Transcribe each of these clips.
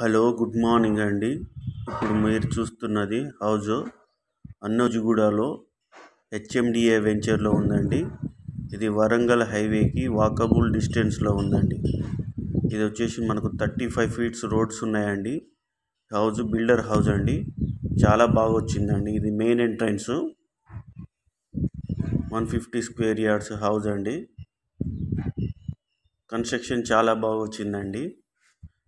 hello good morning అండి ఇప్పుడు మీరు చూస్తున్నది హౌజ్ అన్నోజిగూడలో హెచ్ఎండిఏ వెంచర్లో ఉందండి ఇది వరంగల్ హైవేకి వాకబుల్ డిస్టెన్స్లో ఉందండి ఇది వచ్చేసి మనకు థర్టీ ఫైవ్ ఫీట్స్ రోడ్స్ ఉన్నాయండి హౌజ్ బిల్డర్ హౌజ్ అండి చాలా బాగా వచ్చిందండి ఇది main entrance one fifty square yards house అండి కన్స్ట్రక్షన్ చాలా బాగా వచ్చిందండి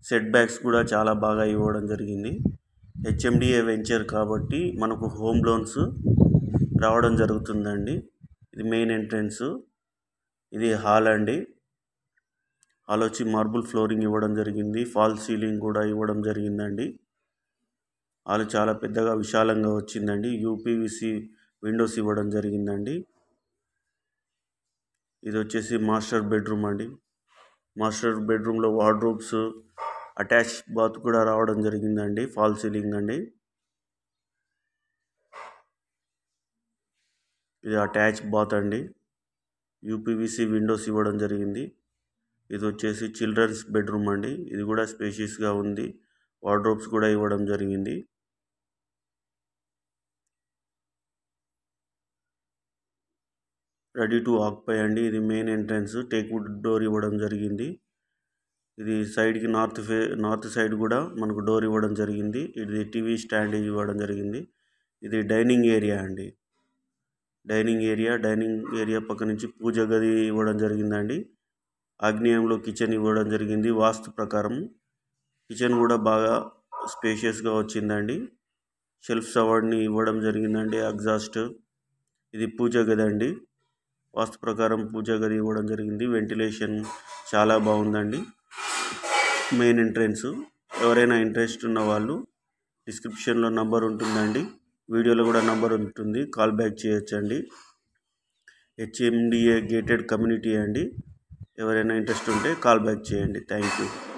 సెట్ బ్యాక్స్ కూడా చాలా బాగా ఇవ్వడం జరిగింది హెచ్ఎండిఏ వెంచర్ కాబట్టి మనకు హోమ్ లోన్స్ రావడం జరుగుతుందండి ఇది మెయిన్ ఎంట్రన్స్ ఇది హాల్ అండి హాల్ వచ్చి మార్బుల్ ఫ్లోరింగ్ ఇవ్వడం జరిగింది ఫాల్ సీలింగ్ కూడా ఇవ్వడం జరిగిందండి హాల్ చాలా పెద్దగా విశాలంగా వచ్చిందండి యూపీవీసీ విండోస్ ఇవ్వడం జరిగిందండి ఇది వచ్చేసి మాస్టర్ బెడ్రూమ్ అండి మాస్టర్ బెడ్రూమ్లో వార్డ్రోబ్స్ అటాచ్ బాత్ కూడా రావడం జరిగిందండి ఫాల్ సీలింగ్ అండి ఇది అటాచ్ బాత్ అండి యూపీవీసీ విండోస్ ఇవ్వడం జరిగింది ఇది వచ్చేసి చిల్డ్రన్స్ బెడ్రూమ్ అండి ఇది కూడా స్పేషియస్గా ఉంది వార్డ్రోబ్స్ కూడా ఇవ్వడం జరిగింది రెడీ టు ఆక్పై అండి ఇది మెయిన్ ఎంట్రన్స్ టేక్ డోర్ ఇవ్వడం జరిగింది ఇది సైడ్కి నార్త్ ఫే నార్త్ సైడ్ కూడా మనకు డోర్ ఇవ్వడం జరిగింది ఇది టీవీ స్టాండ్ ఇవ్వడం జరిగింది ఇది డైనింగ్ ఏరియా అండి డైనింగ్ ఏరియా డైనింగ్ ఏరియా పక్క నుంచి పూజ గది ఇవ్వడం జరిగిందండి ఆగ్నేయంలో కిచెన్ ఇవ్వడం జరిగింది వాస్తు ప్రకారం కిచెన్ కూడా బాగా స్పేషియస్గా వచ్చిందండి షెల్ఫ్స్ అవార్డ్ని ఇవ్వడం జరిగిందండి ఎగ్జాస్ట్ ఇది పూజ గది అండి వాస్తు ప్రకారం పూజ గది ఇవ్వడం జరిగింది వెంటిలేషన్ చాలా బాగుందండి మెయిన్ ఎంట్రెన్స్ ఎవరైనా ఇంట్రెస్ట్ ఉన్న వాళ్ళు డిస్క్రిప్షన్లో నంబర్ ఉంటుందండి వీడియోలో కూడా నంబర్ ఉంటుంది కాల్ బ్యాక్ చేయొచ్చండి హెచ్ఎండిఏ గేటెడ్ కమ్యూనిటీ అండి ఎవరైనా ఇంట్రెస్ట్ ఉంటే కాల్ బ్యాక్ చేయండి థ్యాంక్ యూ